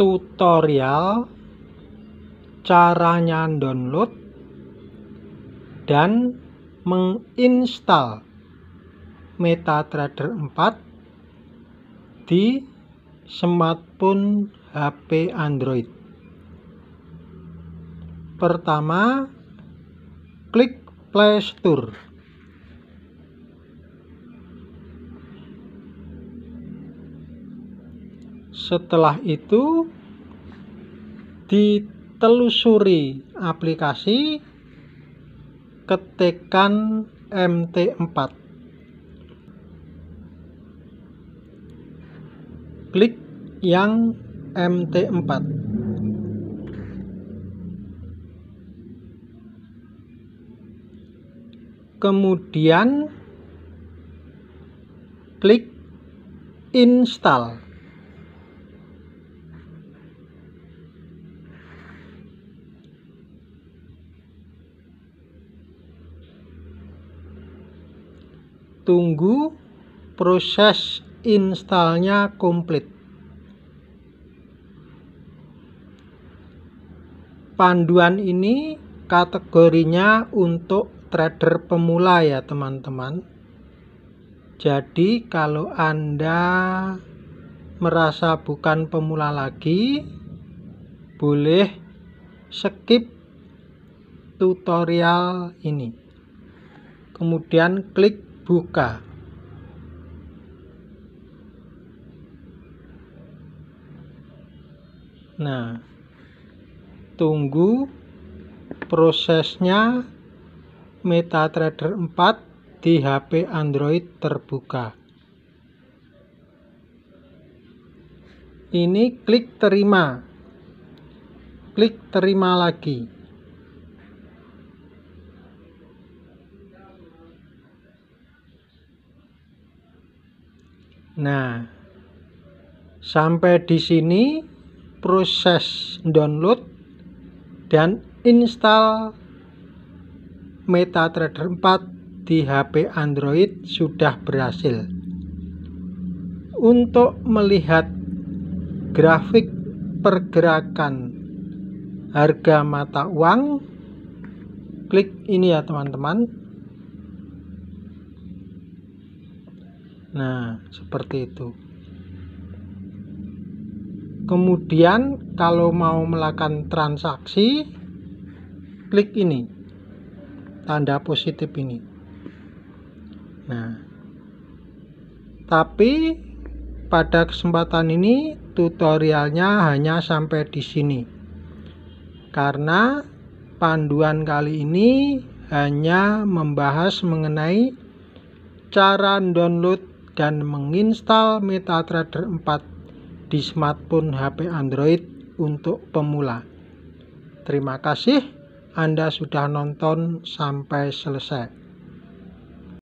tutorial caranya download dan menginstal MetaTrader 4 di smartphone HP Android. Pertama, klik Play Store. Setelah itu ditelusuri aplikasi ketikan MT4. Klik yang MT4. kemudian klik install tunggu proses installnya komplit. Panduan ini kategorinya untuk trader pemula ya teman-teman. Jadi kalau Anda merasa bukan pemula lagi, boleh skip tutorial ini. Kemudian klik dibuka. Nah, tunggu prosesnya MetaTrader 4 di HP Android terbuka. Ini klik terima. Klik terima lagi. Nah, sampai di sini proses download dan install MetaTrader 4 di HP Android sudah berhasil. Untuk melihat grafik pergerakan harga mata uang, klik ini ya teman-teman. Nah, seperti itu. Kemudian kalau mau melakukan transaksi, klik ini. Tanda positif ini. Nah, tapi pada kesempatan ini tutorialnya hanya sampai di sini. Karena panduan kali ini hanya membahas mengenai cara download dan menginstal MetaTrader 4 di smartphone HP Android untuk pemula. Terima kasih Anda sudah nonton sampai selesai.